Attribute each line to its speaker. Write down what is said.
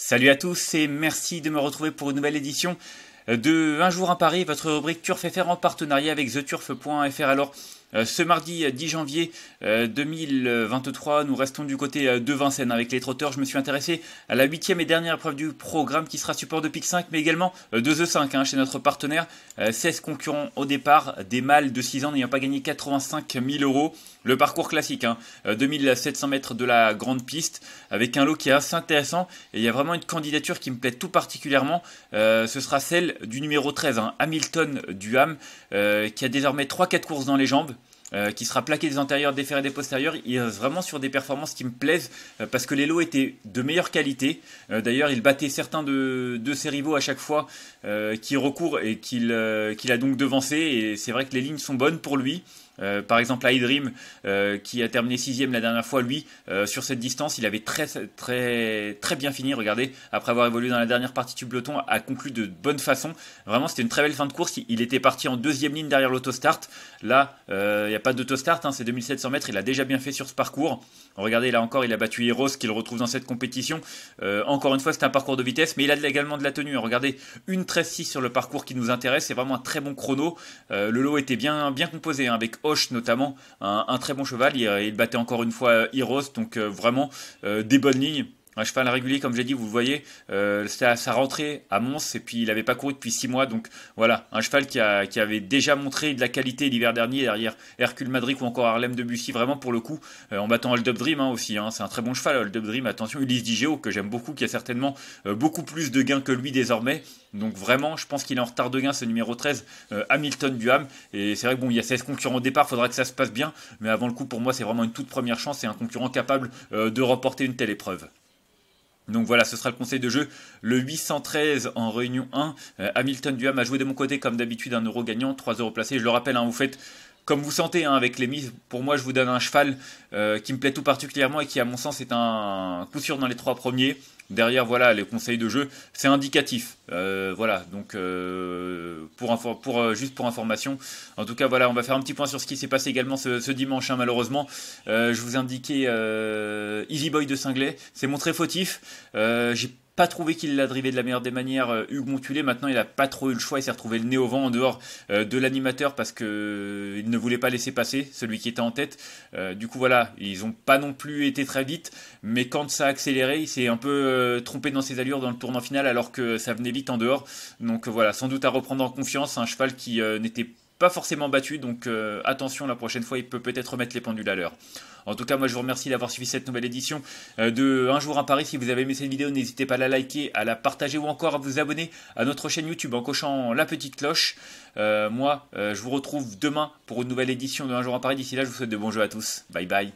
Speaker 1: Salut à tous et merci de me retrouver pour une nouvelle édition de Un jour à Paris, votre rubrique Turf FR en partenariat avec theturf.fr. Alors, euh, ce mardi 10 euh, janvier 2023, euh, nous restons du côté de Vincennes avec les trotteurs. Je me suis intéressé à la huitième et dernière épreuve du programme qui sera support de PIC 5, mais également de The 5 hein, chez notre partenaire. 16 concurrents au départ, des mâles de 6 ans n'ayant pas gagné 85 000 euros. Le parcours classique, hein, 2700 mètres de la grande piste, avec un lot qui est assez intéressant. Et il y a vraiment une candidature qui me plaît tout particulièrement. ce sera celle du numéro 13, hein, Hamilton Duham, qui a désormais 3-4 courses dans les jambes. Euh, qui sera plaqué des antérieurs, des et des postérieurs. Il reste vraiment sur des performances qui me plaisent euh, parce que les lots étaient de meilleure qualité. Euh, d'ailleurs, il battait certains de, de, ses rivaux à chaque fois qui recourt et qu'il a donc devancé. Et c'est vrai que les lignes sont bonnes pour lui. Euh, par exemple, Aydrim euh, qui a terminé sixième la dernière fois, lui, euh, sur cette distance, il avait très, très, très bien fini. Regardez, après avoir évolué dans la dernière partie du peloton, a conclu de bonne façon. Vraiment, c'était une très belle fin de course. Il était parti en deuxième ligne derrière l'autostart. Là, il n'y a pas d'autostart, hein, c'est 2700 mètres. Il a déjà bien fait sur ce parcours. Regardez, là encore, il a battu Heroes, qu'il retrouve dans cette compétition. encore une fois, c'est un parcours de vitesse, mais il a également de la tenue. Hein. Regardez, une 13-6 sur le parcours qui nous intéresse. C'est vraiment un très bon chrono. le lot était bien, bien composé, hein, avec notamment, un, très bon cheval. Il, il, battait encore une fois Heroes, euh, donc euh, vraiment euh, des bonnes lignes. Un cheval régulier, comme j'ai dit, vous le voyez, euh, à sa rentrée à Mons, et puis il n'avait pas couru depuis 6 mois. Donc voilà, un cheval qui, avait déjà montré de la qualité l'hiver dernier derrière Hercule Madrid ou encore Harlem de Bussy, vraiment pour le coup, euh, en battant Hold Dream hein, aussi. Hein. c'est un très bon cheval, Hold Up Dream. Attention, Ulysse Digéo que j'aime beaucoup, qui a certainement euh, beaucoup plus de gains que lui désormais. Donc vraiment, je pense qu'il est en retard de gains, ce numéro 13, Hamilton Duham. Et c'est vrai que bon, il y a 16 concurrents au départ, il faudra que ça se passe bien. Mais avant le coup, pour moi, c'est vraiment une toute première chance et un concurrent capable de remporter une telle épreuve. Donc voilà, ce sera le conseil de jeu. Le 813 en réunion 1. Euh, Hamilton Duham a joué de mon côté comme d'habitude un euro gagnant, 3 euros placés. Je le rappelle, hein, vous faites comme vous sentez hein, avec les mises. Pour moi, je vous donne un cheval euh, qui me plaît tout particulièrement et qui, à mon sens, est un, coup sûr dans les trois premiers. Derrière, voilà, les conseils de jeu, c'est indicatif. Euh, voilà, donc euh, pour, pour juste pour information. En tout cas, voilà, on va faire un petit point sur ce qui s'est passé également ce, dimanche. Hein, malheureusement, je vous indiquais Easy Boy de Singlet, c'est mon très fautif. J'ai trouvé qu'il l'a drivé de la meilleure des manières. Euh, Hugues Montulé, maintenant, il n'a pas trop eu le choix. Il s'est retrouvé le nez au vent en dehors euh, de l'animateur parce qu'il euh, ne voulait pas laisser passer celui qui était en tête. du coup, voilà, ils n'ont pas non plus été très vite. Mais quand ça a accéléré, il s'est un peu trompé dans ses allures dans le tournant final alors que ça venait vite en dehors. Donc voilà, sans doute à reprendre en confiance. Un cheval qui n'était pas pas forcément battu, donc euh, attention, la prochaine fois, il peut peut-être remettre les pendules à l'heure. En tout cas, moi, je vous remercie d'avoir suivi cette nouvelle édition euh, de Un jour à Paris. Si vous avez aimé cette vidéo, n'hésitez pas à la liker, à la partager ou encore à vous abonner à notre chaîne YouTube en cochant la petite cloche. Euh, moi, je vous retrouve demain pour une nouvelle édition de Un jour à Paris. D'ici là, je vous souhaite de bons jeux à tous. Bye bye.